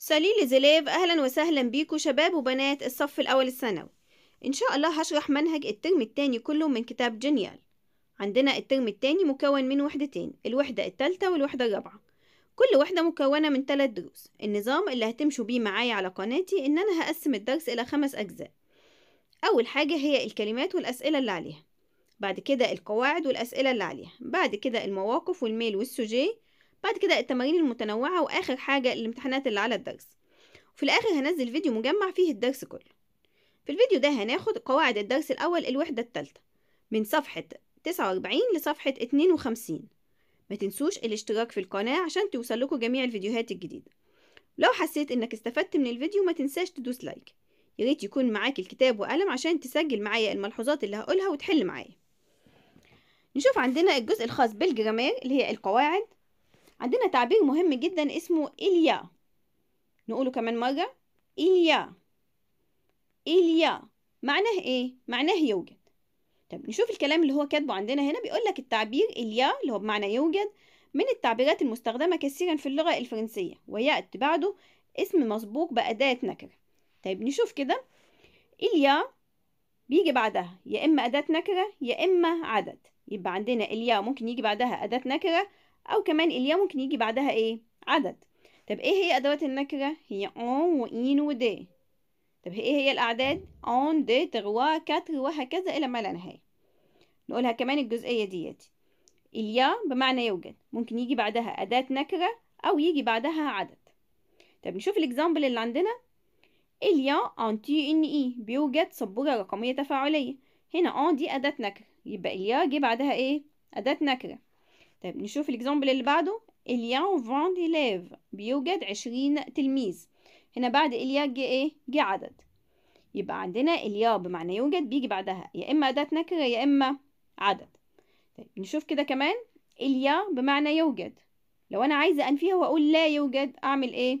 سليل زلاب أهلا وسهلا بيكو شباب وبنات الصف الأول الثانوي إن شاء الله هشرح منهج الترم التاني كله من كتاب جينيال عندنا الترم التاني مكون من وحدتين الوحدة التالتة والوحدة الرابعة كل وحدة مكونة من ثلاث دروس النظام اللي هتمشوا بيه معايا على قناتي إن أنا هقسم الدرس إلى خمس أجزاء أول حاجة هي الكلمات والأسئلة اللي عليها بعد كده القواعد والأسئلة اللي عليها بعد كده المواقف والميل والسوجيه بعد كده التمارين المتنوعة وآخر حاجة الامتحانات اللي على الدرس وفي الآخر هنزل فيديو مجمع فيه الدرس كله في الفيديو ده هناخد قواعد الدرس الأول الوحدة التالتة من صفحة 49 لصفحة 52 ما تنسوش الاشتراك في القناة عشان توصلكوا جميع الفيديوهات الجديدة لو حسيت انك استفدت من الفيديو ما تنساش تدوس لايك ياريت يكون معاك الكتاب وقلم عشان تسجل معايا الملحوظات اللي هقولها وتحل معايا نشوف عندنا الجزء الخاص بالجرامير اللي هي القواعد عندنا تعبير مهم جدا اسمه إليا نقوله كمان مرة إليا إليا معناه إيه؟ معناه يوجد طب نشوف الكلام اللي هو كاتبه عندنا هنا بيقول لك التعبير إليا اللي هو بمعنى يوجد من التعبيرات المستخدمة كثيرا في اللغة الفرنسية ويأتي بعده اسم مسبوق بأداة نكرة طيب نشوف كده إليا بيجي بعدها يا إما أداة نكرة يا إما عدد يبقى عندنا إليا ممكن يجي بعدها أداة نكرة أو كمان إليا ممكن يجي بعدها إيه عدد طب إيه هي أدوات النكرة هي اون وإن ودي طب إيه هي الأعداد اون دي تغوا كاتر وهكذا إلى ما لا نهاية نقولها كمان الجزئية ديت إليا بمعنى يوجد ممكن يجي بعدها أداة نكرة أو يجي بعدها عدد طب نشوف الإكزامبل اللي عندنا إليا اون تي إن إي بيوجد سبورة رقمية تفاعلية هنا اون دي أداة نكرة يبقى إليا جه بعدها إيه أداة نكرة طيب نشوف الاكزامبل اللي بعده اليا فون ليف بيوجد عشرين تلميذ هنا بعد اليا جه ايه جه عدد يبقى عندنا اليا بمعنى يوجد بيجي بعدها يا اما اداه نكره يا اما عدد طيب نشوف كده كمان اليا بمعنى يوجد لو انا عايزه انفيها واقول لا يوجد اعمل ايه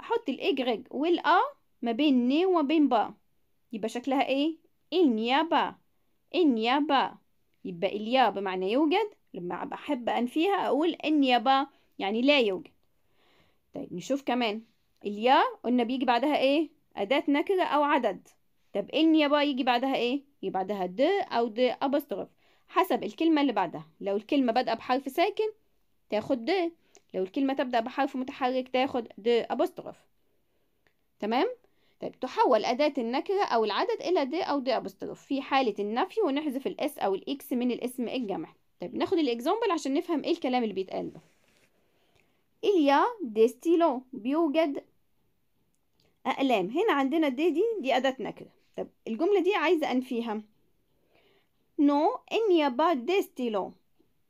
احط الاجرج والا ما بين ني وما بين با يبقى شكلها ايه انيابا انيابا يبقى اليا بمعنى يوجد لما بحب أنفيها أقول إن يابا يعني لا يوجد طيب نشوف كمان اليا قلنا بيجي بعدها إيه أداة نكرة أو عدد طب إن يابا يجي بعدها إيه يجي بعدها د أو د أبستغف حسب الكلمة اللي بعدها لو الكلمة بادئة بحرف ساكن تاخد د لو الكلمة تبدأ بحرف متحرك تاخد د أبستغف تمام طيب تحول أداة النكرة أو العدد إلى د أو د أبستروف في حالة النفي ونحذف الإس أو الإكس من الاسم الجمعي طيب ناخد الاكزامبل عشان نفهم ايه الكلام اللي بيتقال ده إليا إيه ديستيلو بيوجد أقلام هنا عندنا دي دي دي أداتنا كده طب الجملة دي عايزة أنفيها نو إنيا با ديستيلو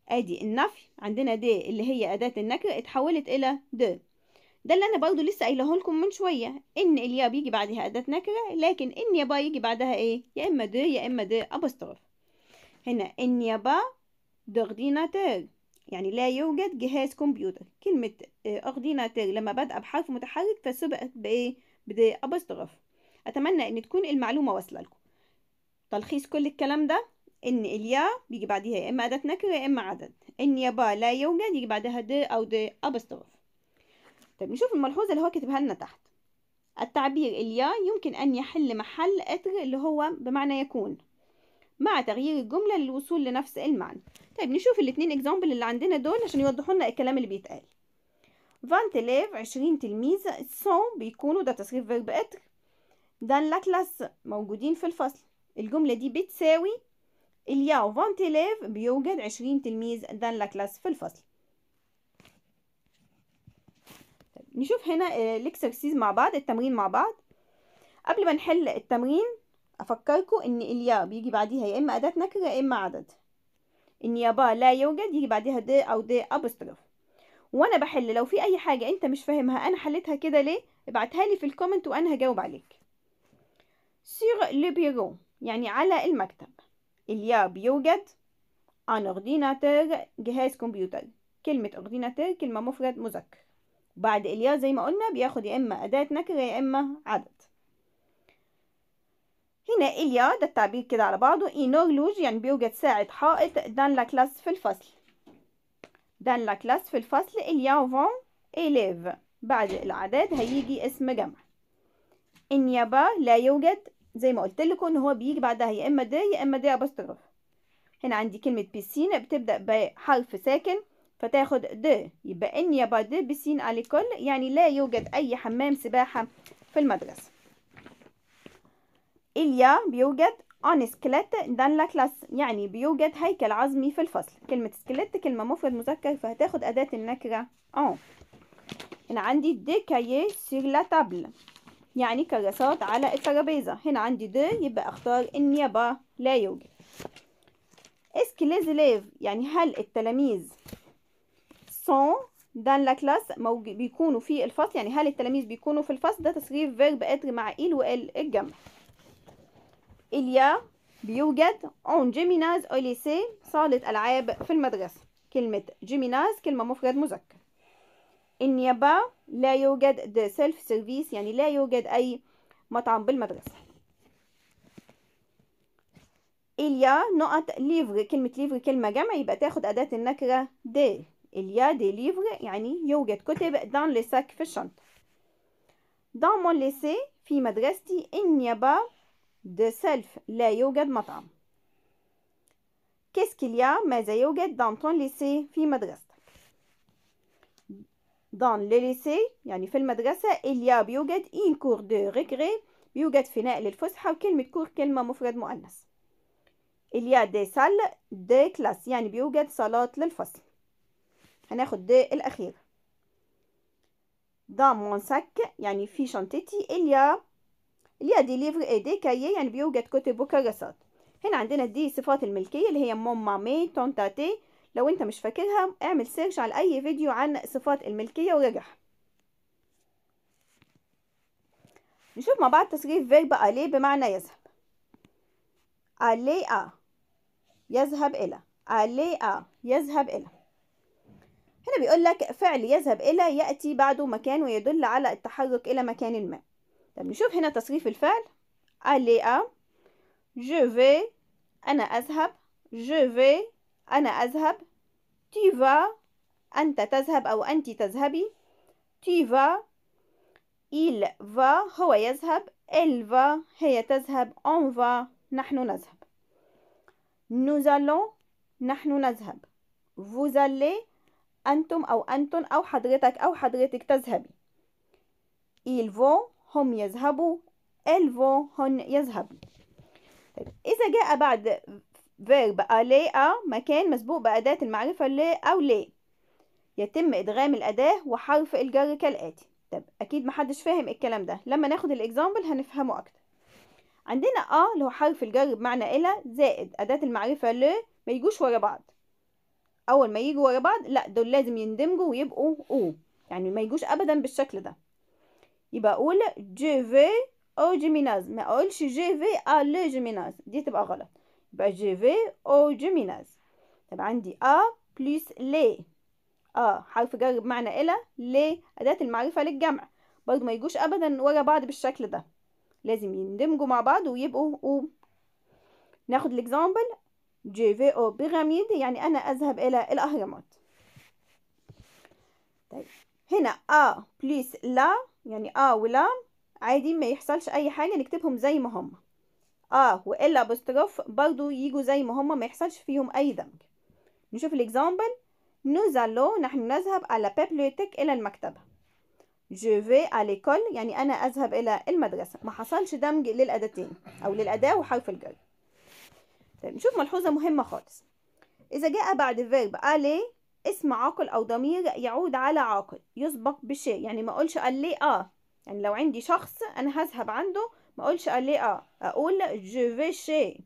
أدي النفي عندنا دي اللي هي أداة النكرة اتحولت إلى د ده اللي أنا برضو لسه قايله لكم من شوية إن إليا بيجي بعدها أداة نكرة لكن إنيا با يجي بعدها إيه يا إما د يا إما د أبستروف هنا إنيا با d'ordinateur يعني لا يوجد جهاز كمبيوتر كلمة ordinateur آه، لما بدأ بحرف متحرك فسبقت بإيه بأبستغاف أتمنى إن تكون المعلومة واصلة لكم تلخيص كل الكلام ده إن اليا بيجي بعديها يا إما أداة نكرة يا إما عدد إن يابا لا يوجد يجي بعدها د أو د أبستغاف طيب نشوف الملحوظة اللي هو كاتبها لنا تحت التعبير اليا يمكن أن يحل محل أتر اللي هو بمعنى يكون مع تغيير الجملة للوصول لنفس المعنى طيب نشوف الاتنين اكزامبل اللي عندنا دول عشان يوضحوا لنا الكلام اللي بيتقال فانت ليف عشرين تلميذ سون بيكونوا ده تصريف فيرب اتر دان لا كلاس موجودين في الفصل الجملة دي بتساوي الياو فانت ليف بيوجد عشرين تلميذ دان لا كلاس في الفصل طيب، نشوف هنا الاكسرسيز آه، مع بعض التمرين مع بعض قبل ما نحل التمرين افكركم ان الياء بيجي بعديها يا اما اداة نكرة يا اما عدد ان يابا لا يوجد يجي بعديها د او د ابستروف وانا بحل لو في اي حاجة انت مش فاهمها انا حليتها كده ليه ابعتها لي في الكومنت وانا هجاوب عليك سيغ لو يعني على المكتب اليا بيوجد ان اورديناتور جهاز كمبيوتر كلمة اورديناتور كلمة مفرد مذكر بعد اليا زي ما قلنا بياخد يا اما اداة نكرة يا اما عدد هنا إليا ده التعبير كده على بعضه إينورلوج يعني بيوجد ساعة حائط دان لا كلاس في الفصل دان لا كلاس في الفصل إليا فون إليف بعد العداد هيجي اسم جمع إنيابا لا يوجد زي ما قلت لكم ان هو بيجي بعدها يا اما د يا اما د ابوستروف هنا عندي كلمه بيسين بتبدا بحرف ساكن فتاخد د يبقى ان يابا د بيسين كل يعني لا يوجد اي حمام سباحه في المدرسه إليا بيوجد on squelette dans la يعني بيوجد هيكل عظمي في الفصل كلمة سكليت كلمة مفرد مذكر فهتاخد أداة النكرة on هنا عندي دي كايي سيغ لا تابل يعني كراسات على الترابيزة هنا عندي دي يبقى اختار النيابة لا يوجد اسكليز ليف يعني هل التلاميذ سون دان لا كلاس بيكونوا في الفصل يعني هل التلاميذ بيكونوا في الفصل ده تصريف فيرب اتر مع ايل وال الجمع إليا بيوجد اون جيميناز أوليسي صالة ألعاب في المدرسة كلمة جيميناز كلمة مفرد مذكر إن n'y لا يوجد دي سيلف سيرفيس يعني لا يوجد أي مطعم بالمدرسة إليا نقط ليفر كلمة ليفر كلمة جمع يبقى تاخد أداة النكرة دي إليا دي ليفر يعني يوجد كتب دان لساك في الشنطة دان مون ليسي في مدرستي إن n'y de self لا يوجد مطعم qu'est-ce qu'il y a ماذا يوجد dans ton lycée في مدرستك dans le lycée يعني في المدرسة il y a بيوجد ان كور de récré بيوجد فناء للفسحة وكلمة كور كلمة مفرد مؤنث il y a des salles de classe يعني بيوجد صالات للفصل هناخد دي الأخيرة dans mon sac يعني في شنطتي il y a اللي هي دي ليفر ايدي كايي يعني بيوجد كتب وكراسات هنا عندنا دي صفات الملكية اللي هي مون مامي تون تاتي لو انت مش فاكرها اعمل سيرش على اي فيديو عن صفات الملكية ورجع نشوف مع بعض تصريف فيرب ألي بمعنى يذهب ألي أ يذهب إلى ألي أ يذهب إلى هنا بيقول لك فعل يذهب إلى يأتي بعده مكان ويدل على التحرك إلى مكان ما طب نشوف هنا تصريف الفعل ألي à جو في أنا أذهب جو في أنا أذهب تي فا أنت تذهب أو أنت تذهبي تي فا il فا هو يذهب إل فا هي تذهب أون فا نحن نذهب nous allons نحن نذهب vous allez أنتم أو أنتم أو حضرتك أو حضرتك تذهبي ils vont هم يذهبوا إلفو هن يذهبوا طيب إذا جاء بعد فيرب أليئة مكان مسبوق بأداة المعرفة لي أو لي يتم إدغام الأداة وحرف الجر كالآتي طب أكيد محدش فاهم الكلام ده لما ناخد الإكزامبل هنفهمه أكتر عندنا أ اللي هو حرف الجر بمعنى إلى زائد أداة المعرفة ل ما يجوش ورا بعض أول ما يجوا ورا بعض لا دول لازم يندمجوا ويبقوا أو يعني ما يجوش أبدا بالشكل ده يبقى اقول جي في او جيميناز ما اقولش جي في ا لي جيميناز دي تبقى غلط يبقى جي في او جيميناز طب عندي ا بلس لي ا حرف جر بمعنى الى لي اداه المعرفه للجمع برضو ما يجوش ابدا ورا بعض بالشكل ده لازم يندمجوا مع بعض ويبقوا او ناخد الاكزامبل جي في او بيراميد يعني انا اذهب الى الاهرامات طيب هنا ا آه، بليس لا يعني ا آه ولا عادي ما يحصلش اي حاجه نكتبهم زي ما هم ا آه، والا بوستروف برضو يجوا زي ما هما ما يحصلش فيهم اي دمج نشوف الاكزامبل nous نحن نذهب على la الى المكتبة جو في à يعني انا اذهب الى المدرسة ما حصلش دمج للاداتين او للاداة وحرف الجر طيب نشوف ملحوظة مهمة خالص اذا جاء بعد فيرب الي اسم عاقل أو ضمير يعود على عاقل يسبق بشيء يعني ما أقولش قال لي آه يعني لو عندي شخص أنا هذهب عنده ما أقولش قال لي آه أقول جو في شي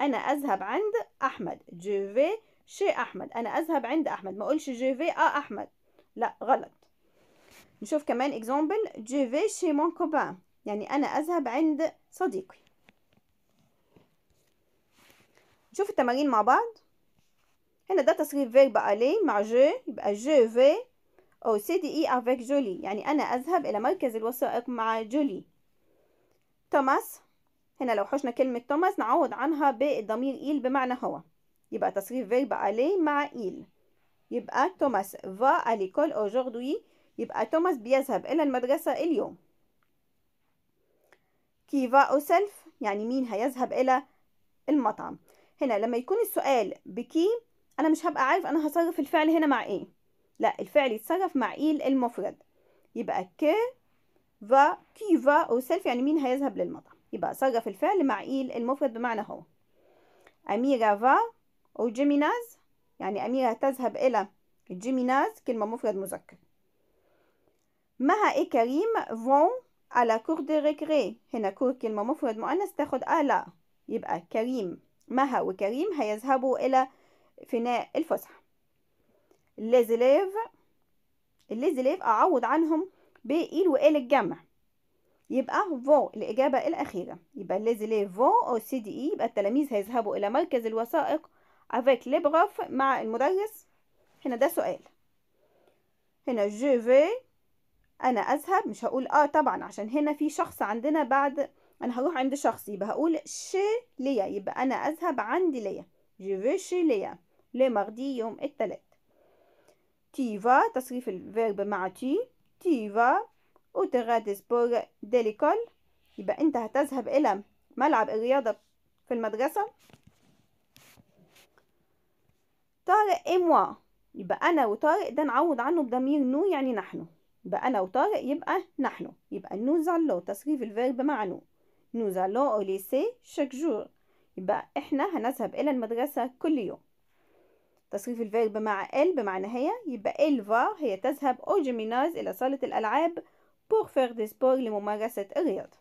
أنا أذهب عند أحمد جو في شي أحمد أنا أذهب عند أحمد ما أقولش جو في آه أحمد لا غلط نشوف كمان اكزامبل جو في شي مون كوبان يعني أنا أذهب عند صديقي نشوف التمارين مع بعض هنا ده تصغير فيرب الي مع جو يبقى جو في او سي دي اي افيك جولي يعني انا اذهب الى مركز الوثائق مع جولي توماس هنا لو حشنا كلمة توماس نعوض عنها بالضمير إيل بمعنى هو يبقى تصريف فيرب ألي مع إيل يبقى توماس فا أليكول أوجوردوي يبقى توماس بيذهب إلى المدرسة اليوم كي فا أو سيلف يعني مين هيذهب إلى المطعم هنا لما يكون السؤال بكي انا مش هبقى عارف انا هصرف الفعل هنا مع ايه لا الفعل يتصرف مع ايل المفرد يبقى كي فا كي فا او سيلف يعني مين هيذهب للمطعم يبقى صرف الفعل مع ايل المفرد بمعنى هو اميرة فا او جيميناز يعني اميرة تذهب الى جيميناز كلمة مفرد مذكر مها اي كريم فون على كور دي ريكري هنا كور كلمة مفرد مؤنث تاخد الا يبقى كريم مها وكريم هيذهبوا الى فناء الفسحة لازليف الليزليف أعوض عنهم بإيل وإيل الجمع يبقى فو الإجابة الأخيرة يبقى ليزليف فو أو سي دي إي يبقى التلاميذ هيذهبوا إلى مركز الوثائق افيك ليبغاف مع المدرس هنا ده سؤال هنا جو في أنا أذهب مش هقول آه طبعا عشان هنا في شخص عندنا بعد أنا هروح عند شخص يبقى هقول شي ليا يبقى أنا أذهب عندي ليا جو في شي ليا لمغدي يوم الثلاث تيفا تصريف الفيرب مع تي تيفا وتغادي سبور ديليكول يبقى انت هتذهب الى ملعب الرياضة في المدرسة طارق اي يبقى انا وطارق ده نعوض عنه بضمير نو يعني نحن يبقى انا وطارق يبقى نحن يبقى نو زالو تصريف الفيرب مع نو نو زالو او ليسي شاك جور يبقى احنا هنذهب الى المدرسة كل يوم تصريف الفيرب مع ال بمعنى هي يبقى ال va هي تذهب أو جيميناز إلى صالة الألعاب بور فير دي سبور لممارسة الرياضة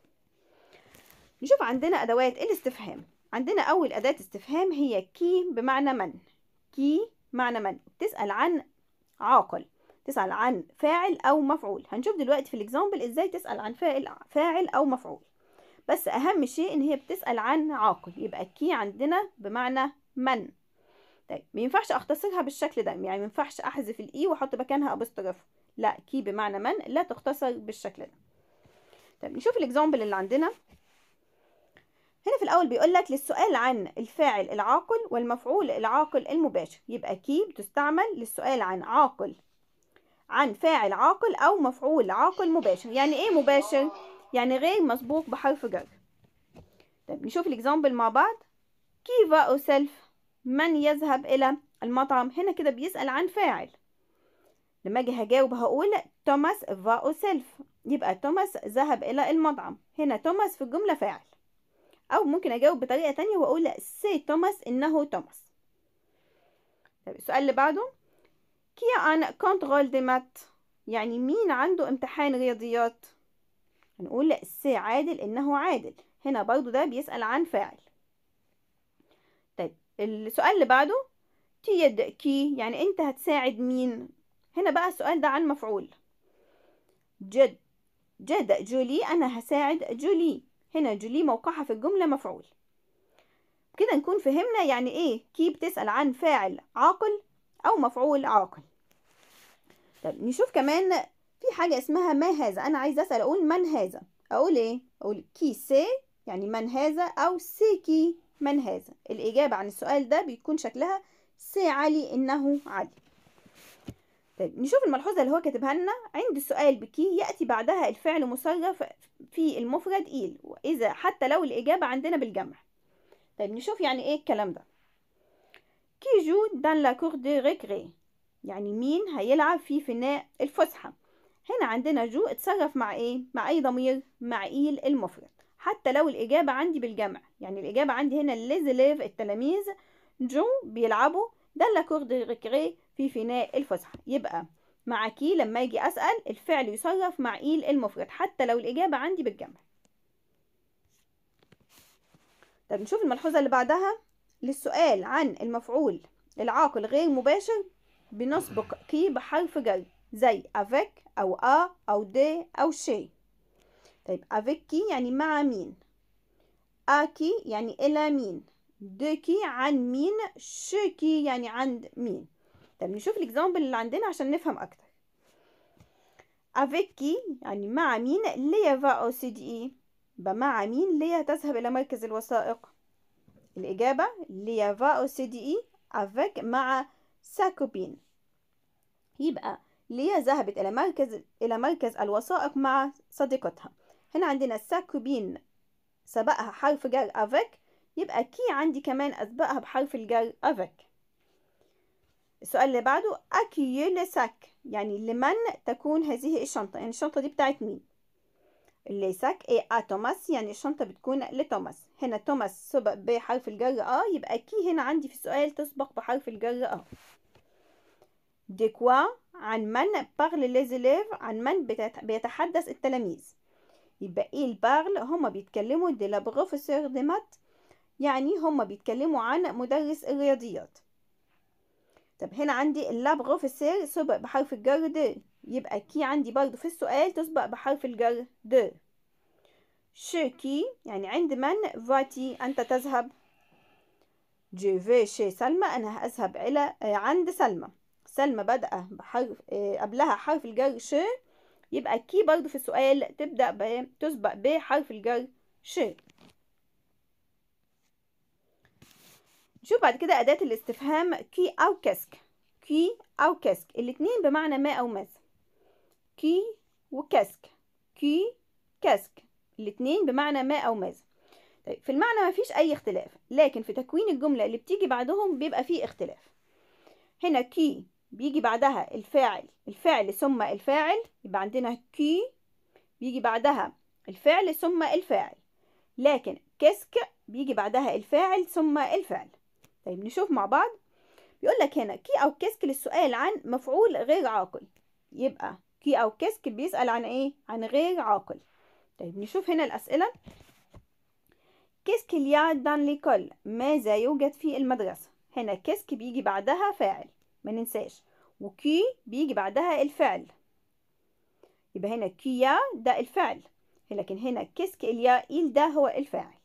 نشوف عندنا أدوات الاستفهام عندنا أول أداة استفهام هي كي بمعنى من كي معنى من بتسأل عن عاقل تسأل عن فاعل أو مفعول هنشوف دلوقتي في الإكزامبل إزاي تسأل عن فاعل فاعل أو مفعول بس أهم شيء إن هي بتسأل عن عاقل يبقى كي عندنا بمعنى من طيب ما ينفعش اختصرها بالشكل ده يعني ما ينفعش احذف الاي e واحط مكانها ابوستروف لا كي بمعنى من لا تختصر بالشكل ده طيب نشوف الاكزامبل اللي عندنا هنا في الاول بيقول لك للسؤال عن الفاعل العاقل والمفعول العاقل المباشر يبقى كي بتستعمل للسؤال عن عاقل عن فاعل عاقل او مفعول عاقل مباشر يعني ايه مباشر يعني غير مسبوق بحرف جر طيب نشوف الاكزامبل مع بعض كي او سيلف من يذهب إلى المطعم هنا كده بيسأل عن فاعل لما أجي هجاوب هقول توماس فا سيلف يبقى توماس ذهب إلى المطعم هنا توماس في الجملة فاعل أو ممكن أجاوب بطريقة تانية وأقول سي توماس إنه توماس طيب السؤال اللي بعده كي أن كونترول دي مات يعني مين عنده امتحان رياضيات هنقول سي عادل إنه عادل هنا برضو ده بيسأل عن فاعل السؤال اللي بعده تيد كي يعني انت هتساعد مين هنا بقى السؤال ده عن مفعول جد جد جولي انا هساعد جولي هنا جولي موقعها في الجملة مفعول كده نكون فهمنا يعني ايه كي بتسأل عن فاعل عاقل او مفعول عاقل طب نشوف كمان في حاجة اسمها ما هذا انا عايزة اسأل اقول من هذا اقول ايه اقول كي سي يعني من هذا او سي كي من هذا الإجابة عن السؤال ده بيكون شكلها سي علي إنه علي طيب نشوف الملحوظة اللي هو كاتبها لنا عند السؤال بكي يأتي بعدها الفعل مصرف في المفرد إيل وإذا حتى لو الإجابة عندنا بالجمع طيب نشوف يعني إيه الكلام ده كي جو دان لا كور دي ريكري يعني مين هيلعب في فناء الفسحة هنا عندنا جو اتصرف مع إيه؟ مع أي ضمير؟ مع إيل المفرد حتى لو الإجابة عندي بالجمع يعني الإجابة عندي هنا ليف التلاميذ جو بيلعبوا ده كور دي ريكري في فناء الفسحة يبقى مع كي لما أجي أسأل الفعل يصرف مع إيل المفرد حتى لو الإجابة عندي بالجمع طب نشوف الملحوظة اللي بعدها للسؤال عن المفعول العاقل غير مباشر بنسبق كي بحرف جر زي افيك أو أ أو د أو شي طيب افيكي يعني مع مين أكي يعني إلى مين دكي عن مين شكي يعني عند مين طيب نشوف الإكزامبل اللي عندنا عشان نفهم أكتر افيكي يعني مع مين ليا سي دي اي مع مين ليا تذهب إلى مركز الوثائق الإجابة ليا سي دي اي افيك مع ساكوبين يبقى ليا ذهبت إلى مركز إلى مركز الوثائق مع صديقتها هنا عندنا ساكوبين سبقها حرف جر افك يبقى كي عندي كمان اسبقها بحرف الجر افك السؤال اللي بعده اكي لساك يعني لمن تكون هذه الشنطة يعني الشنطة دي بتاعت مين اللي ساك اي ا آه، توماس يعني الشنطة بتكون لتوماس هنا توماس سبق بحرف الجر اه يبقى كي هنا عندي في السؤال تسبق بحرف الجر اه دي كوا عن من بارل ليزيليف عن من بيتحدث التلاميذ يبقى ايه البارل هما بيتكلموا دي لا بروفيسور دي مات يعني هما بيتكلموا عن مدرس الرياضيات طب هنا عندي لا بروفيسور سبق بحرف الجر د يبقى كي عندي برضو في السؤال تسبق بحرف الجر د شكي يعني عند من فاتي أنت تذهب جي في شي سلمى أنا هأذهب إلى آه، عند سلمى سلمى بدأ بحرف آه، قبلها حرف الجر ش يبقى كي برضو في السؤال تبدأ ب تسبق بحرف الجر ش نشوف بعد كده أداة الاستفهام كي أو كسك كي أو كسك الاتنين بمعنى ما أو ماذا كي وكسك كي كسك الاتنين بمعنى ما أو ماذا طيب في المعنى ما فيش أي اختلاف لكن في تكوين الجملة اللي بتيجي بعدهم بيبقى فيه اختلاف هنا كي بيجي بعدها الفاعل الفعل ثم الفاعل يبقى عندنا كي بيجي بعدها الفعل ثم الفاعل لكن كسك بيجي بعدها الفاعل ثم الفعل طيب نشوف مع بعض بيقول لك هنا كي او كسك للسؤال عن مفعول غير عاقل يبقى كي او كسك بيسأل عن ايه عن غير عاقل طيب نشوف هنا الأسئلة كسك الياد دان ليكول ماذا يوجد في المدرسة هنا كسك بيجي بعدها فاعل ما ننساش وكي بيجي بعدها الفعل يبقى هنا كيا ده الفعل لكن هنا كيسك إليا إل ده هو الفاعل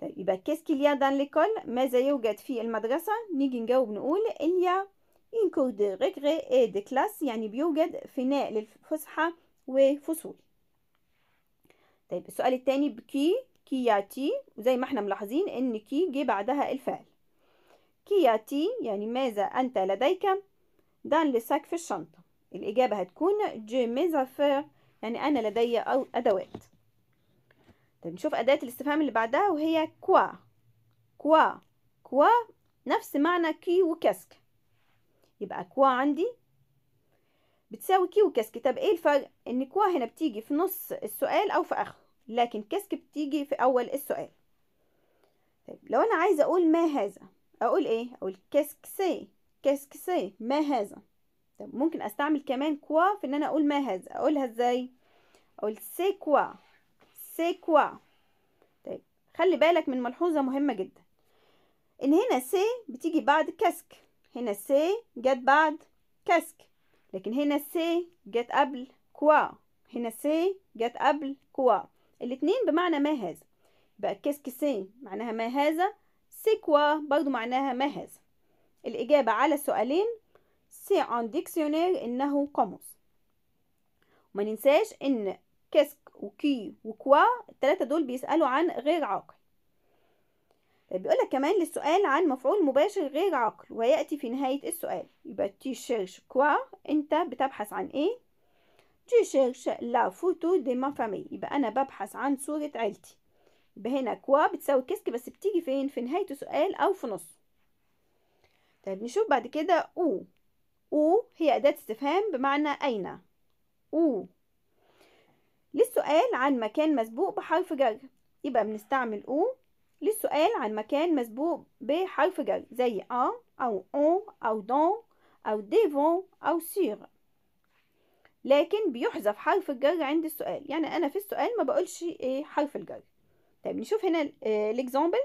طيب يبقى كيسك إليا دان ليكول ماذا يوجد في المدرسة نيجي نجاوب نقول إليا إن كور دي ريغري إي دي كلاس يعني بيوجد فناء للفسحة وفصول طيب السؤال التاني بكي كياتي وزي ما احنا ملاحظين ان كي جه بعدها الفعل كياتي يعني ماذا أنت لديك دان لساك في الشنطة الإجابة هتكون جي ميزا فير يعني أنا لدي أو أدوات طيب نشوف أداة الاستفهام اللي بعدها وهي كوا كوا كوا نفس معنى كي وكسك يبقى كوا عندي بتساوي كي وكسك طب ايه الفرق ان كوا هنا بتيجي في نص السؤال او في اخره لكن كسك بتيجي في اول السؤال طيب لو انا عايزه اقول ما هذا اقول ايه اقول كاسكسي كاسكسي ما هذا طب ممكن استعمل كمان كوا في ان انا اقول ما هذا اقولها ازاي اقول سي كوا سي كوا طيب خلي بالك من ملحوظه مهمه جدا ان هنا سي بتيجي بعد كاسك هنا سي جت بعد كاسك لكن هنا سي جت قبل كوا هنا سي جت قبل كوا الاتنين بمعنى ما هذا يبقى كاسك سي معناها ما هذا سيكوا برضو معناها ما هذا الإجابة على السؤالين سي ان ديكسيونير إنه قاموس وما ننساش إن كاسك وكي وكوا التلاتة دول بيسألوا عن غير عاقل بيقولك طيب كمان للسؤال عن مفعول مباشر غير عاقل ويأتي في نهاية السؤال يبقى تي شيرش كوا انت بتبحث عن ايه تي شيرش لا فوتو دي ما فامي يبقى انا ببحث عن صورة عيلتي يبقى هنا كوا بتساوي كسك بس بتيجي فين في نهاية سؤال أو في نصه طيب نشوف بعد كده أو أو هي أداة استفهام بمعنى أين أو للسؤال عن مكان مسبوق بحرف جر يبقى بنستعمل أو للسؤال عن مكان مسبوق بحرف جر زي أ أو او أو دون أو ديفون أو سير لكن بيحذف حرف الجر عند السؤال يعني أنا في السؤال ما بقولش إيه حرف الجر طيب نشوف هنا الاكزامبل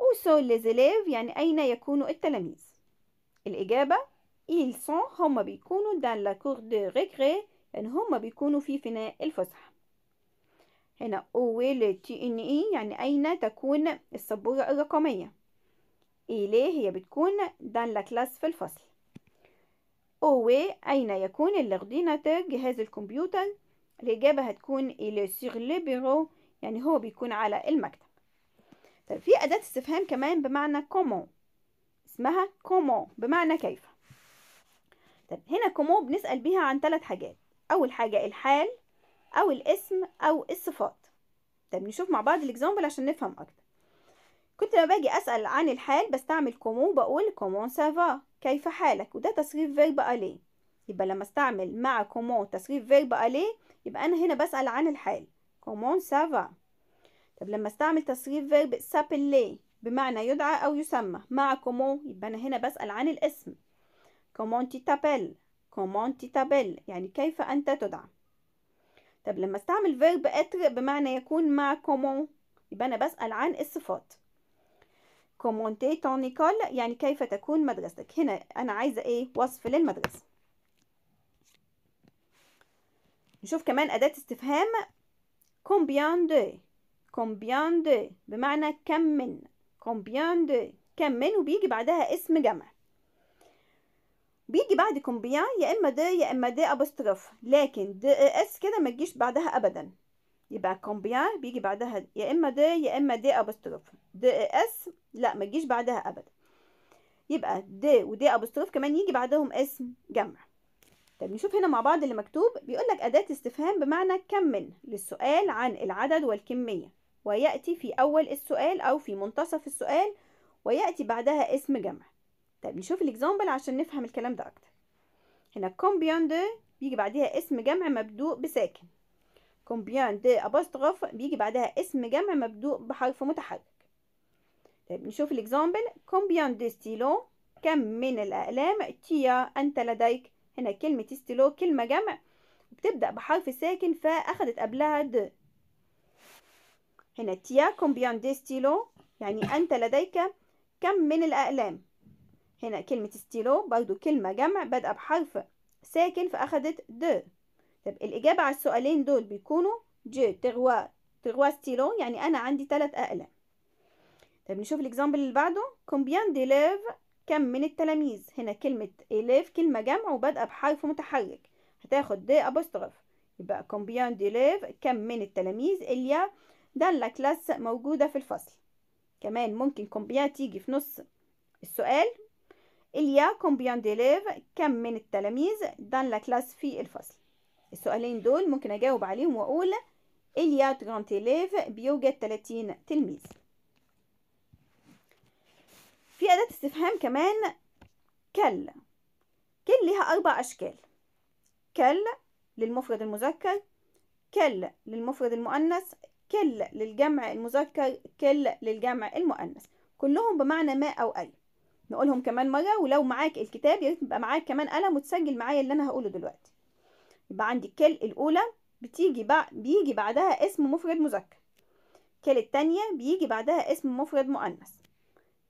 اوسو ليزيليف يعني أين يكون التلاميذ الإجابة إيلسون هما بيكونوا دان لا كور دو ريكري يعني هما بيكونوا في فناء الفسحة هنا أول تي إن إي يعني أين تكون السبورة الرقمية إيليه هي بتكون دان لا كلاس في الفصل أو أين يكون الأورديناتور جهاز الكمبيوتر الإجابة هتكون إلي سيغ لي بيرو يعني هو بيكون على المكتب طيب في أداة استفهام كمان بمعنى كومو اسمها كومو بمعنى كيف طيب هنا كومو بنسأل بيها عن ثلاث حاجات أول حاجة الحال أو الاسم أو الصفات طيب نشوف مع بعض الإكزامبل عشان نفهم أكتر كنت لما باجي أسأل عن الحال بستعمل كومو بقول كومون سافا كيف حالك وده تصريف فيرب أليه يبقى لما استعمل مع كومو تصريف فيرب أليه يبقى أنا هنا بسأل عن الحال كومون سافا طب لما استعمل تصريف فيرب سابلي بمعنى يدعى أو يسمى مع كومون يبقى أنا هنا بسأل عن الاسم كومون تيتابيل كومون تيتابيل يعني كيف أنت تدعى طب لما استعمل فيرب اتر بمعنى يكون مع كومون يبقى أنا بسأل عن الصفات كومونتي تون يعني كيف تكون مدرستك هنا أنا عايزة إيه وصف للمدرسة نشوف كمان أداة استفهام combien de combien de بمعنى كم من combien de كم من وبيجي بعدها اسم جمع بيجي بعد كومبيان يا اما د يا اما د ابوستروف لكن د اس كده ما تجيش بعدها ابدا يبقى كومبيان بيجي بعدها يا اما د يا اما د ابوستروف د اس لا ما تجيش بعدها ابدا يبقى د ودي ابوستروف كمان يجي بعدهم اسم جمع طب نشوف هنا مع بعض اللي مكتوب بيقول لك أداة استفهام بمعنى كمل للسؤال عن العدد والكمية ويأتي في أول السؤال أو في منتصف السؤال ويأتي بعدها اسم جمع طب نشوف الإكزامبل عشان نفهم الكلام ده أكتر هنا كومبيان دو بيجي بعدها اسم جمع مبدوء بساكن كومبيان دو أبوستغف بيجي بعدها اسم جمع مبدوء بحرف متحرك طيب نشوف الإكزامبل كومبيان دو ستيلو كم من الأقلام تيا أنت لديك هنا كلمة ستيلو كلمة جمع بتبدأ بحرف ساكن فأخدت قبلها د هنا تيا كومبيان دي ستيلو يعني أنت لديك كم من الأقلام هنا كلمة ستيلو برضو كلمة جمع بدأ بحرف ساكن فأخذت د طب الإجابة على السؤالين دول بيكونوا جي تغوا تغوا ستيلو يعني أنا عندي تلات أقلام طب نشوف الإكزامبل اللي بعده كومبيان دي ليف كم من التلاميذ هنا كلمة إلاف كلمة جمع وبادئة بحرف متحرك هتاخد دي أبوستروف يبقى كومبيان ديلاف كم من التلاميذ إليا دالة كلاس موجودة في الفصل كمان ممكن كومبيان تيجي في نص السؤال إليا كومبيان ديلاف كم من التلاميذ دالة كلاس في الفصل السؤالين دول ممكن أجاوب عليهم وأقول إليا ترانت إلاف بيوجد 30 تلميذ في أداة استفهام كمان كل كل ليها أربع أشكال كل للمفرد المذكر كل للمفرد المؤنث كل للجمع المذكر كل للجمع المؤنث كلهم بمعنى ما أو أي نقولهم كمان مرة ولو معاك الكتاب يبقى معاك كمان قلم وتسجل معايا اللي أنا هقوله دلوقتي يبقى عندي كل الأولى بتيجي بع... بيجي بعدها اسم مفرد مذكر كل التانية بيجي بعدها اسم مفرد مؤنث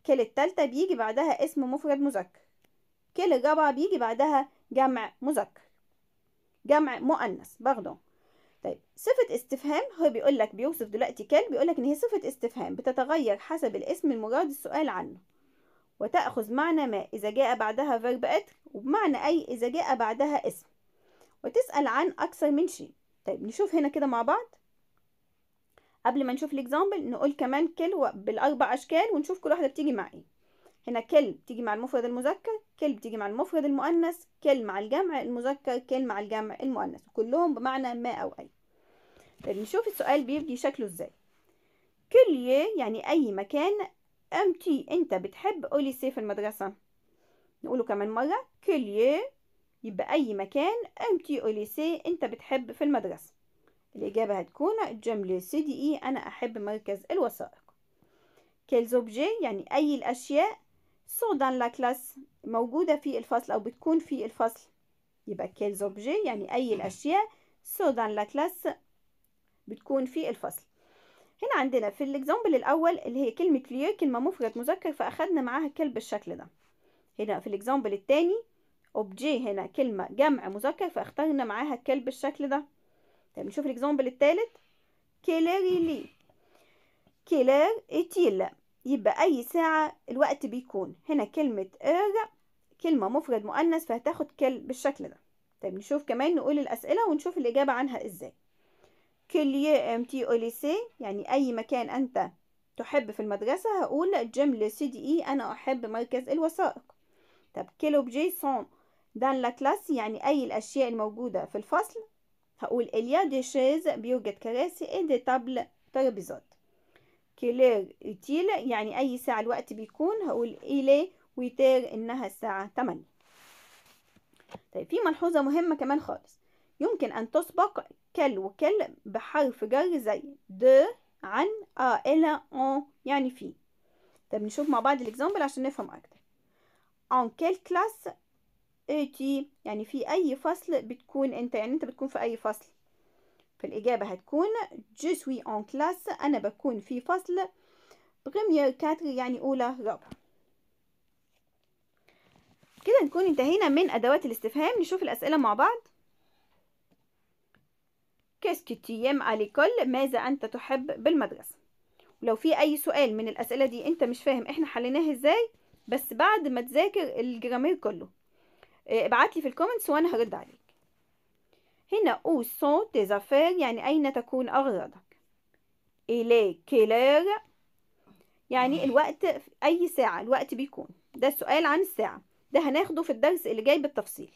كل التالتة بيجي بعدها اسم مفرد مذكر كل الرابعة بيجي بعدها جمع مذكر جمع مؤنث باردون طيب صفة استفهام هو بيقول لك بيوصف دلوقتي كل بيقول لك إن هي صفة استفهام بتتغير حسب الاسم المراد السؤال عنه وتأخذ معنى ما إذا جاء بعدها فيرب أتر وبمعنى أي إذا جاء بعدها اسم وتسأل عن أكثر من شيء طيب نشوف هنا كده مع بعض قبل ما نشوف الاكزامبل نقول كمان كل بالاربع اشكال ونشوف كل واحده بتيجي مع ايه هنا كل بتيجي مع المفرد المذكر كل بتيجي مع المفرد المؤنث كل مع الجمع المذكر كل مع الجمع المؤنث كلهم بمعنى ما او اي طيب نشوف السؤال بيبدي شكله ازاي ي يعني اي مكان امتي انت بتحب قولي سي في المدرسة نقوله كمان مرة ي يبقى اي مكان امتي قولي سي انت بتحب في المدرسة الإجابة هتكون الجملة سي دي إي أنا أحب مركز الوثائق كيلز أوبجي يعني أي الأشياء سو دان لا كلاس موجودة في الفصل أو بتكون في الفصل يبقى كيلز أوبجي يعني أي الأشياء سو دان لا كلاس بتكون في الفصل هنا عندنا في الإكزامبل الأول اللي هي كلمة ليو كلمة مفرد مذكر فأخدنا معاها الكلب بالشكل ده هنا في الإكزامبل التاني أوبجي هنا كلمة جمع مذكر فاخترنا معاها الكلب بالشكل ده طب نشوف الاكزامبل الثالث لي كلير اتيل يبقى اي ساعة الوقت بيكون هنا كلمة ار كلمة مفرد مؤنث فهتاخد كل بالشكل ده طيب نشوف كمان نقول الاسئلة ونشوف الاجابة عنها ازاي كلير امتي اوليسي يعني اي مكان انت تحب في المدرسة هقول جيم لسي دي اي انا احب مركز الوثائق طب كيلو بجي سون دان لا كلاس يعني اي الاشياء الموجودة في الفصل هقول إليا دي شيز بيوجد كراسي إي دي طابل ترابيزات كيلير utile يعني أي ساعة الوقت بيكون هقول إلي ويتير إنها الساعة 8 طيب في ملحوظة مهمة كمان خالص يمكن أن تسبق كل وكل بحرف جر زي د عن أ إلى أن يعني في طيب نشوف مع بعض الإكزامبل عشان نفهم أكتر أن كل كلاس تي يعني في أي فصل بتكون أنت يعني أنت بتكون في أي فصل فالإجابة هتكون je سوي اون كلاس أنا بكون في فصل بريمير كاتر يعني أولى رابعة كده نكون انتهينا من أدوات الاستفهام نشوف الأسئلة مع بعض كيسكي تيام أليكول ماذا أنت تحب بالمدرسة ولو في أي سؤال من الأسئلة دي أنت مش فاهم إحنا حليناه إزاي بس بعد ما تذاكر الجرامير كله إيه، ابعت لي في الكومنتس وانا هرد عليك هنا او سو تيزافير يعني اين تكون اغراضك الي كيلير يعني الوقت اي ساعة الوقت بيكون ده السؤال عن الساعة ده هناخده في الدرس اللي جاي بالتفصيل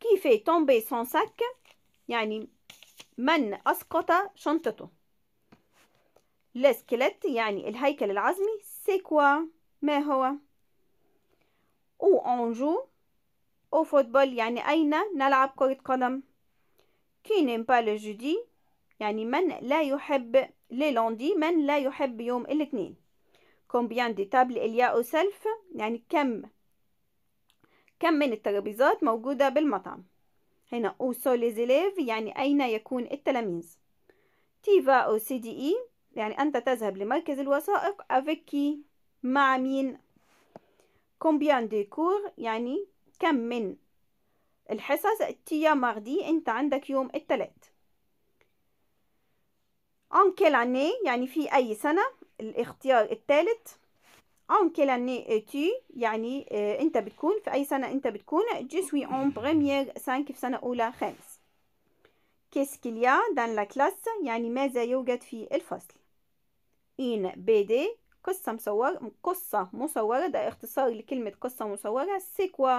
كيفي تومبي سون ساك يعني من اسقط شنطته لسكلت يعني الهيكل العظمي سيكوا ما هو أو أنجو أو فوتبول يعني أين نلعب كرة قدم كي نيم با لو جودي يعني من لا يحب لي لوندي من لا يحب يوم الاثنين كومبيان دي تابل إليا أو سلف يعني كم كم من الترابيزات موجودة بالمطعم هنا أو سولي زيليف يعني أين يكون التلاميذ تيفا أو سي دي إي يعني أنت تذهب لمركز الوثائق افيكي مع مين كومبيان دي كور يعني كم من الحصص تيا ماردي انت عندك يوم الثلاث اون كيل اني يعني في اي سنه الاختيار الثالث اون كيل اني تي يعني آه، انت بتكون في اي سنه انت بتكون جي سوي اون بريمير 5 في سنه اولى خامس كيس كيليا دان لا كلاس يعني ماذا يوجد في الفصل ان بي دي قصة مصورة قصة مصورة ده اختصار لكلمة قصة مصورة سيكوا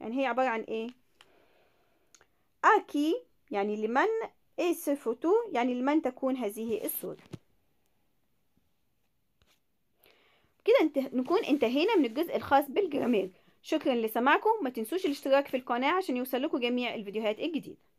يعني هي عبارة عن ايه آكي يعني لمن ايه سيفوتو يعني لمن تكون هذه الصورة كده انت... نكون انتهينا من الجزء الخاص بالجرامير شكرا لسماعكم ما تنسوش الاشتراك في القناة عشان يوصلكم جميع الفيديوهات الجديدة